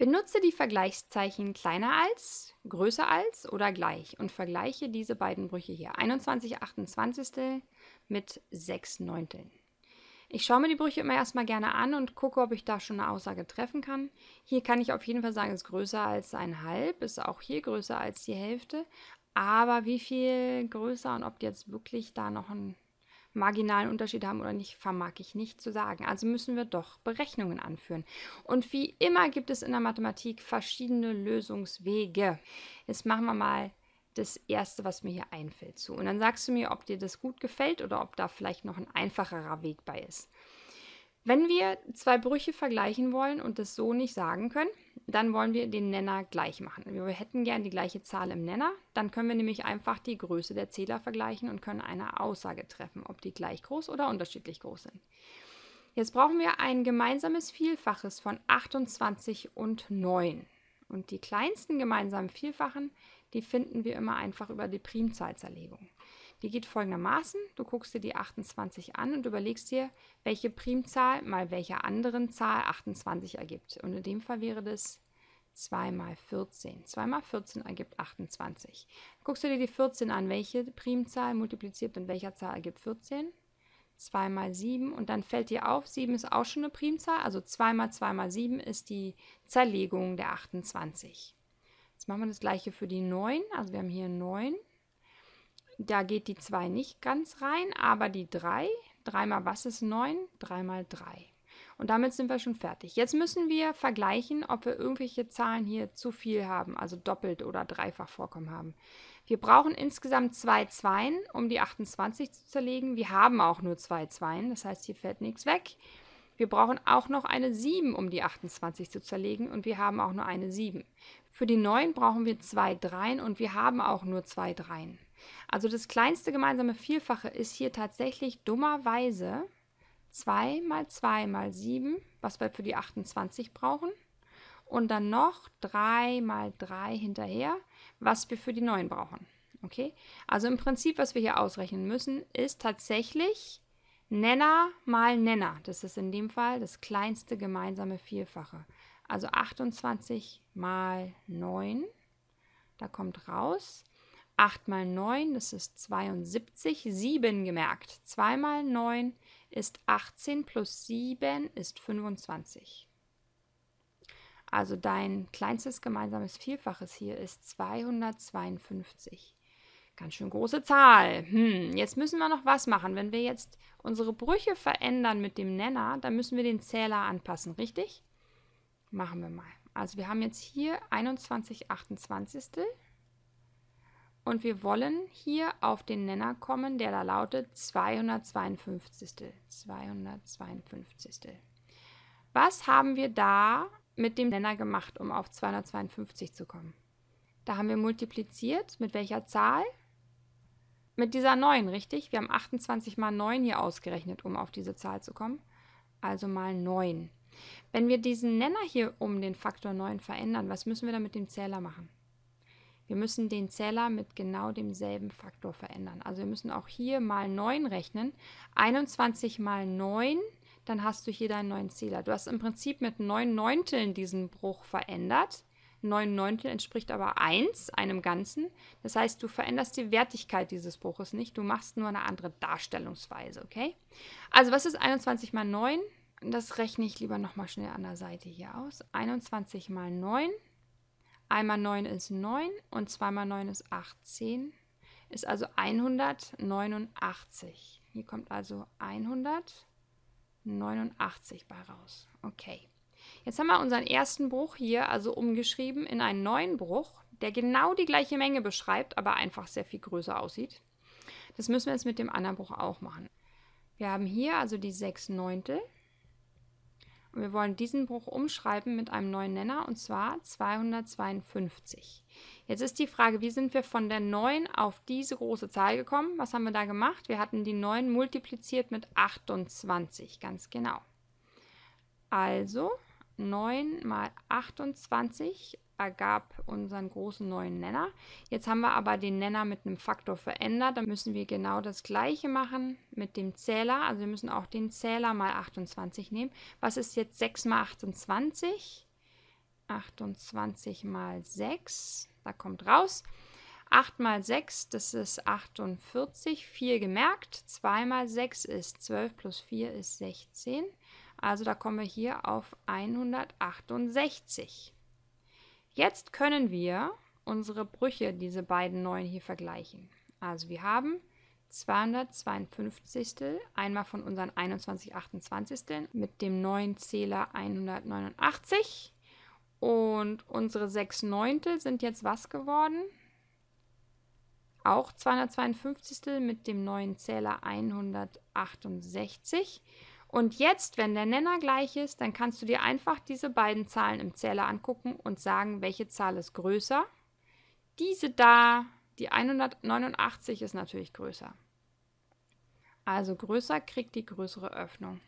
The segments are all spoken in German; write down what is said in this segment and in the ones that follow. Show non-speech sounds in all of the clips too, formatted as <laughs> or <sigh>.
Benutze die Vergleichszeichen kleiner als, größer als oder gleich und vergleiche diese beiden Brüche hier. 21 28 mit 6 Neunteln. Ich schaue mir die Brüche immer erstmal gerne an und gucke, ob ich da schon eine Aussage treffen kann. Hier kann ich auf jeden Fall sagen, ist größer als ein halb, ist auch hier größer als die Hälfte. Aber wie viel größer und ob jetzt wirklich da noch ein marginalen Unterschied haben oder nicht, vermag ich nicht zu sagen. Also müssen wir doch Berechnungen anführen. Und wie immer gibt es in der Mathematik verschiedene Lösungswege. Jetzt machen wir mal das Erste, was mir hier einfällt, zu. Und dann sagst du mir, ob dir das gut gefällt oder ob da vielleicht noch ein einfacherer Weg bei ist. Wenn wir zwei Brüche vergleichen wollen und das so nicht sagen können, dann wollen wir den Nenner gleich machen. Wir hätten gerne die gleiche Zahl im Nenner, dann können wir nämlich einfach die Größe der Zähler vergleichen und können eine Aussage treffen, ob die gleich groß oder unterschiedlich groß sind. Jetzt brauchen wir ein gemeinsames Vielfaches von 28 und 9. Und die kleinsten gemeinsamen Vielfachen, die finden wir immer einfach über die Primzahlzerlegung. Die geht folgendermaßen. Du guckst dir die 28 an und überlegst dir, welche Primzahl mal welcher anderen Zahl 28 ergibt. Und in dem Fall wäre das 2 mal 14. 2 mal 14 ergibt 28. Guckst du dir die 14 an, welche Primzahl multipliziert mit welcher Zahl ergibt 14? 2 mal 7 und dann fällt dir auf, 7 ist auch schon eine Primzahl, also 2 mal 2 mal 7 ist die Zerlegung der 28. Jetzt machen wir das gleiche für die 9, also wir haben hier 9 da geht die 2 nicht ganz rein, aber die 3, 3 mal was ist 9? 3 mal 3. Und damit sind wir schon fertig. Jetzt müssen wir vergleichen, ob wir irgendwelche Zahlen hier zu viel haben, also doppelt oder dreifach vorkommen haben. Wir brauchen insgesamt zwei Zweien, um die 28 zu zerlegen. Wir haben auch nur zwei Zweien, das heißt, hier fällt nichts weg. Wir brauchen auch noch eine 7, um die 28 zu zerlegen und wir haben auch nur eine 7. Für die 9 brauchen wir zwei Dreien und wir haben auch nur zwei Dreien. Also das kleinste gemeinsame Vielfache ist hier tatsächlich dummerweise 2 mal 2 mal 7, was wir für die 28 brauchen. Und dann noch 3 mal 3 hinterher, was wir für die 9 brauchen. Okay? Also im Prinzip, was wir hier ausrechnen müssen, ist tatsächlich Nenner mal Nenner. Das ist in dem Fall das kleinste gemeinsame Vielfache. Also 28 mal 9. Da kommt raus 8 mal 9, das ist 72, 7 gemerkt. 2 mal 9 ist 18 plus 7 ist 25. Also dein kleinstes gemeinsames Vielfaches hier ist 252. Ganz schön große Zahl. Hm, jetzt müssen wir noch was machen. Wenn wir jetzt unsere Brüche verändern mit dem Nenner, dann müssen wir den Zähler anpassen, richtig? Machen wir mal. Also wir haben jetzt hier 21 28. Und wir wollen hier auf den Nenner kommen, der da lautet 252. 252. Was haben wir da mit dem Nenner gemacht, um auf 252 zu kommen? Da haben wir multipliziert. Mit welcher Zahl? Mit dieser 9, richtig? Wir haben 28 mal 9 hier ausgerechnet, um auf diese Zahl zu kommen. Also mal 9. Wenn wir diesen Nenner hier um den Faktor 9 verändern, was müssen wir dann mit dem Zähler machen? Wir müssen den Zähler mit genau demselben Faktor verändern. Also wir müssen auch hier mal 9 rechnen. 21 mal 9, dann hast du hier deinen neuen Zähler. Du hast im Prinzip mit 9 Neunteln diesen Bruch verändert. 9 Neuntel entspricht aber 1, einem Ganzen. Das heißt, du veränderst die Wertigkeit dieses Bruches nicht, du machst nur eine andere Darstellungsweise, okay? Also was ist 21 mal 9? Das rechne ich lieber nochmal schnell an der Seite hier aus. 21 mal 9 Einmal 9 ist 9 und 2 mal 9 ist 18. Ist also 189. Hier kommt also 189 bei raus. Okay. Jetzt haben wir unseren ersten Bruch hier also umgeschrieben in einen neuen Bruch, der genau die gleiche Menge beschreibt, aber einfach sehr viel größer aussieht. Das müssen wir jetzt mit dem anderen Bruch auch machen. Wir haben hier also die 6 Neuntel und wir wollen diesen Bruch umschreiben mit einem neuen Nenner und zwar 252. Jetzt ist die Frage, wie sind wir von der 9 auf diese große Zahl gekommen? Was haben wir da gemacht? Wir hatten die 9 multipliziert mit 28, ganz genau. Also 9 mal 28 ergab unseren großen neuen Nenner. Jetzt haben wir aber den Nenner mit einem Faktor verändert. Da müssen wir genau das gleiche machen mit dem Zähler. Also wir müssen auch den Zähler mal 28 nehmen. Was ist jetzt 6 mal 28? 28 mal 6, da kommt raus. 8 mal 6, das ist 48, 4 gemerkt. 2 mal 6 ist 12 plus 4 ist 16. Also da kommen wir hier auf 168. Jetzt können wir unsere Brüche, diese beiden neuen hier vergleichen. Also wir haben 252. einmal von unseren 21 28. mit dem neuen Zähler 189. Und unsere 6 Neuntel sind jetzt was geworden? Auch 252. mit dem neuen Zähler 168. Und jetzt, wenn der Nenner gleich ist, dann kannst du dir einfach diese beiden Zahlen im Zähler angucken und sagen, welche Zahl ist größer. Diese da, die 189 ist natürlich größer. Also größer kriegt die größere Öffnung.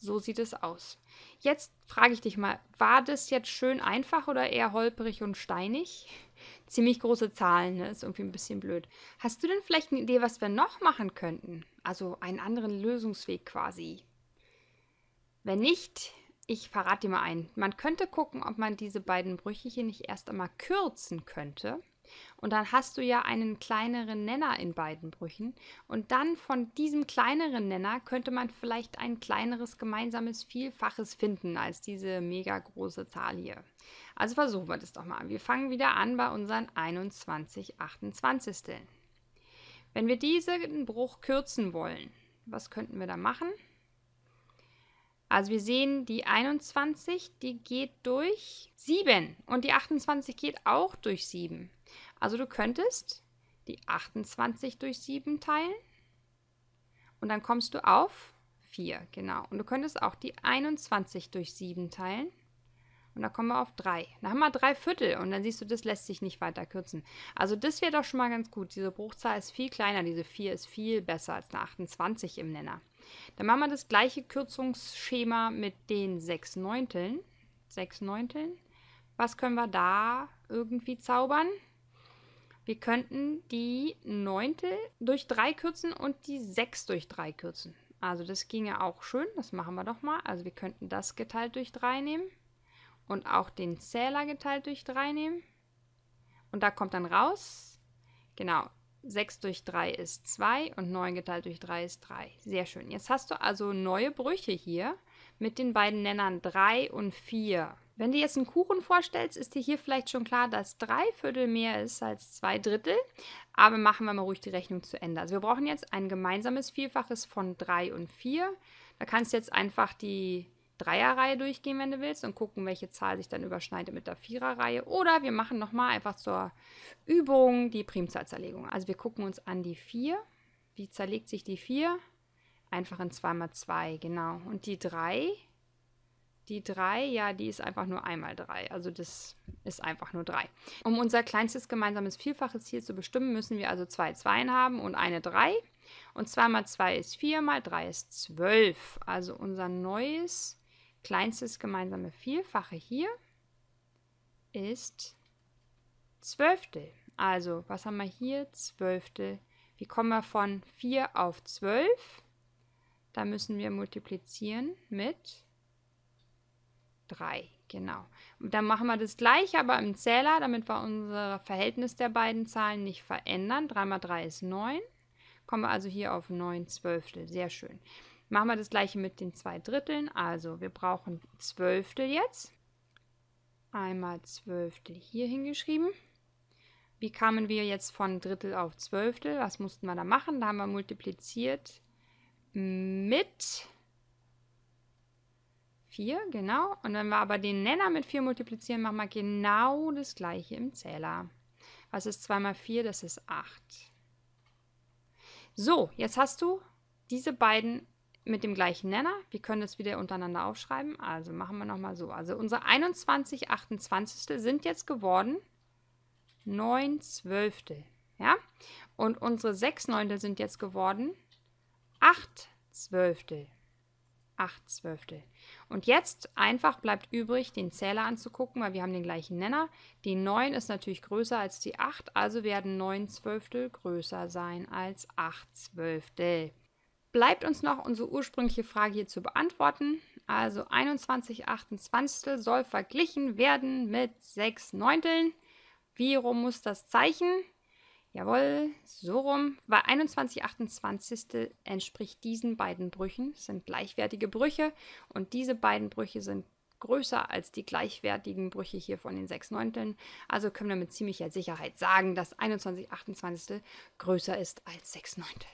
So sieht es aus. Jetzt frage ich dich mal, war das jetzt schön einfach oder eher holprig und steinig? <laughs> Ziemlich große Zahlen, ne? ist irgendwie ein bisschen blöd. Hast du denn vielleicht eine Idee, was wir noch machen könnten? Also einen anderen Lösungsweg quasi. Wenn nicht, ich verrate dir mal einen. Man könnte gucken, ob man diese beiden Brüche hier nicht erst einmal kürzen könnte. Und dann hast du ja einen kleineren Nenner in beiden Brüchen. Und dann von diesem kleineren Nenner könnte man vielleicht ein kleineres gemeinsames Vielfaches finden als diese mega große Zahl hier. Also versuchen wir das doch mal. Wir fangen wieder an bei unseren 21 28. Wenn wir diesen Bruch kürzen wollen, was könnten wir da machen? Also wir sehen, die 21, die geht durch 7 und die 28 geht auch durch 7. Also du könntest die 28 durch 7 teilen und dann kommst du auf 4, genau. Und du könntest auch die 21 durch 7 teilen und dann kommen wir auf 3. Dann haben wir 3 Viertel und dann siehst du, das lässt sich nicht weiter kürzen. Also das wäre doch schon mal ganz gut. Diese Bruchzahl ist viel kleiner, diese 4 ist viel besser als eine 28 im Nenner. Dann machen wir das gleiche Kürzungsschema mit den 6 Neunteln. 6 Neunteln. Was können wir da irgendwie zaubern? Wir könnten die Neuntel durch drei kürzen und die sechs durch drei kürzen. Also das ginge auch schön, das machen wir doch mal. Also wir könnten das geteilt durch drei nehmen und auch den Zähler geteilt durch drei nehmen. Und da kommt dann raus, genau, 6 durch 3 ist 2 und 9 geteilt durch 3 ist 3. Sehr schön. Jetzt hast du also neue Brüche hier mit den beiden Nennern 3 und 4. Wenn du jetzt einen Kuchen vorstellst, ist dir hier vielleicht schon klar, dass drei Viertel mehr ist als zwei Drittel. Aber machen wir mal ruhig die Rechnung zu Ende. Also wir brauchen jetzt ein gemeinsames Vielfaches von drei und vier. Da kannst du jetzt einfach die Dreierreihe durchgehen, wenn du willst, und gucken, welche Zahl sich dann überschneidet mit der Viererreihe. Oder wir machen nochmal einfach zur Übung die Primzahlzerlegung. Also wir gucken uns an die vier. Wie zerlegt sich die vier? Einfach in 2 mal 2, genau. Und die 3 die 3, ja, die ist einfach nur einmal 3. Also das ist einfach nur 3. Um unser kleinstes gemeinsames vielfaches hier zu bestimmen, müssen wir also zwei Zweien haben und eine 3. Und 2 mal 2 ist 4, mal 3 ist 12. Also unser neues kleinstes gemeinsame Vielfache hier ist Zwölftel. Also, was haben wir hier? Zwölftel. Wie kommen wir von 4 auf 12? Da müssen wir multiplizieren mit 3, genau. Und dann machen wir das gleiche, aber im Zähler, damit wir unser Verhältnis der beiden Zahlen nicht verändern. 3 mal 3 ist 9. Kommen wir also hier auf 9 Zwölftel. Sehr schön. Machen wir das gleiche mit den zwei Dritteln. Also wir brauchen Zwölftel jetzt. Einmal Zwölftel hier hingeschrieben. Wie kamen wir jetzt von Drittel auf Zwölftel? Was mussten wir da machen? Da haben wir multipliziert mit 4, genau. Und wenn wir aber den Nenner mit 4 multiplizieren, machen wir genau das gleiche im Zähler. Was ist 2 mal 4? Das ist 8. So, jetzt hast du diese beiden mit dem gleichen Nenner. Wir können das wieder untereinander aufschreiben. Also machen wir nochmal so. Also unsere 21, 28 sind jetzt geworden 9 Zwölftel. Ja? Und unsere 6 Neuntel sind jetzt geworden 8 Zwölftel. 8 Zwölftel. Und jetzt einfach bleibt übrig, den Zähler anzugucken, weil wir haben den gleichen Nenner. Die 9 ist natürlich größer als die 8, also werden 9 Zwölftel größer sein als 8 Zwölftel. Bleibt uns noch unsere ursprüngliche Frage hier zu beantworten. Also 21 28 soll verglichen werden mit 6 Neunteln. Wie rum muss das Zeichen? Jawohl, so rum. Weil 21, 28 entspricht diesen beiden Brüchen, sind gleichwertige Brüche und diese beiden Brüche sind größer als die gleichwertigen Brüche hier von den 6 Neunteln. Also können wir mit ziemlicher Sicherheit sagen, dass 21, 28 größer ist als 6 Neuntel.